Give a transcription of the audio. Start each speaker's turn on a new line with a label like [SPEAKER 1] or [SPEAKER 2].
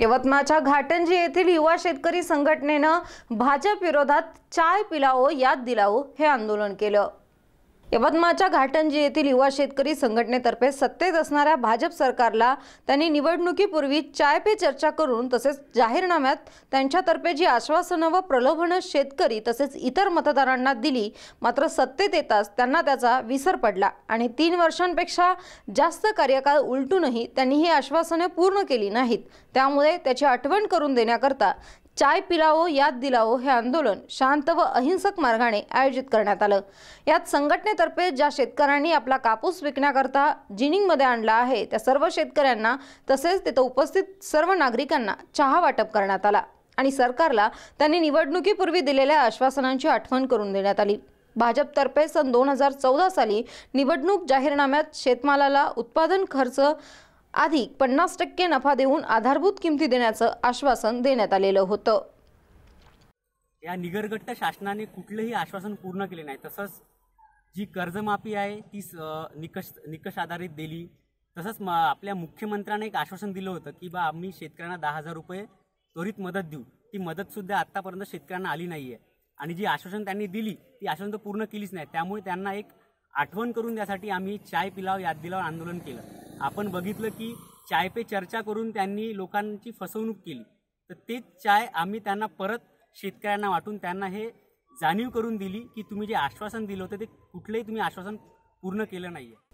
[SPEAKER 1] यवतमाळच्या घाटंजी येथील युवा शेतकरी संघटनेनं भाजप विरोधात चाय पिलाओ याद दिलाओ हे आंदोलन केलं यवतमाळच्या घाटंजी येथील युवा शेतकरी संघटनेतर्फे सत्तेत असणाऱ्या भाजप सरकारला त्यांनी निवडणुकीपूर्वी चाय पे चर्चा करून तसेच जाहीरनाम्यात त्यांच्यातर्फे जी आश्वासनं व प्रलोभनं शेतकरी तसेच इतर मतदारांना दिली मात्र सत्तेत येताच त्यांना त्याचा विसर पडला आणि तीन वर्षांपेक्षा जास्त कार्यकाळ उलटूनही त्यांनी ही आश्वासने पूर्ण केली नाहीत त्यामुळे त्याची आठवण करून देण्याकरता चाय पिलावो याद दिलावो हे आंदोलन शांत व अहिंसक मार्गाने आयोजित करण्यात आलं यात संघटने तर्फे ज्या शेतकऱ्यांनी आपला कापूस विकण्याकरता जिनिंगमध्ये आणला आहे त्या सर्व शेतकऱ्यांना तसेच तिथं उपस्थित सर्व नागरिकांना चहा वाटप करण्यात आला आणि सरकारला त्यांनी निवडणुकीपूर्वी दिलेल्या आश्वासनांची आठवण करून देण्यात आली भाजपतर्फे सन दोन हजार चौदा साली निवडणूक जाहीरनाम्यात शेतमालाला उत्पादन खर्च अधिक पन्नास टक्के नफा देऊन आधारभूत किमती देण्याचं आश्वासन देण्यात आलेलं होतं
[SPEAKER 2] या निगरगट्ट शासनाने कुठलंही आश्वासन पूर्ण केले नाही तसंच जी कर्जमाफी आहे ती निकष निकष आधारित दिली तसंच म आपल्या मुख्यमंत्र्यांना एक आश्वासन दिलं होतं की बा आम्ही शेतकऱ्यांना दहा हजार रुपये त्वरित मदत देऊ ती मदतसुद्धा आत्तापर्यंत शेतकऱ्यांना आली नाही आहे आणि जी आश्वासन त्यांनी दिली ती आश्वासन तर पूर्ण केलीच नाही त्यामुळे त्यांना एक आठवण करून द्यासाठी आम्ही चाय पिलाव याद दिलाव आंदोलन केलं आपण बघितलं की चाय पे चर्चा करून त्यांनी लोकांची फसवणूक केली तर तेच चाय आम्ही त्यांना परत शेतकऱ्यांना वाटून त्यांना हे जाणीव करून दिली की तुम्ही जे आश्वासन दिलं होतं ते कुठलंही तुम्ही आश्वासन पूर्ण केलं नाही आहे